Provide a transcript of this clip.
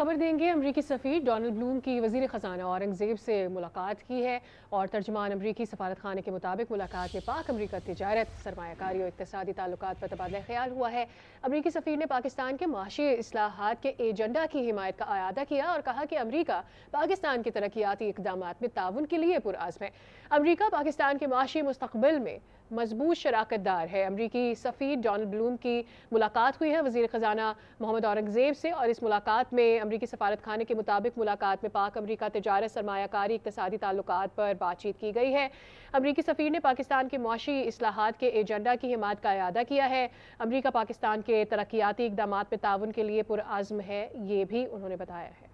खबर देंगे अमरीकी सफ़ी डोनल्ड ब्लूम की वजीर ख़जाना औरंगज़ेब से मुलाकात की है और तर्जमान अमरीकी सफारत खाना के मुताबिक मुलाकात में पाक अमरीका तजारत सरमाकारी और इकतदी ताल्लुक पर तबादला ख्याल हुआ है अमरीकी सफ़ीर ने पाकिस्तान के माशी असलाहत के एजेंडा की हिमायत का अदा किया और कहा कि अमरीका पाकिस्तान के तरक्याती इकदाम में ताउन के लिए पुरज़म है अमरीका पाकिस्तान के माशी मुस्तबिल में मजबूत शराकत दार है अमरीकी सफ़ी डोनल्ड ब्लूम की मुलाकात हुई है वजी ख़जाना मोहम्मद औरंगज़ेब से और इस मुलाकात में अमरीकी सफारत खाना के मुताबिक मुलाकात में पाक अमरीका तजारत सरमाकारी इकतदी ताल्लुक पर बातचीत की गई है अमरीकी सफ़ीर ने पाकिस्तान के मुशी असलाहत के एजेंडा की हिमात का अदा किया है अमरीका पाकिस्तान के तरक्याती इकदाम में ताउन के लिए पुरज़म है ये भी उन्होंने बताया है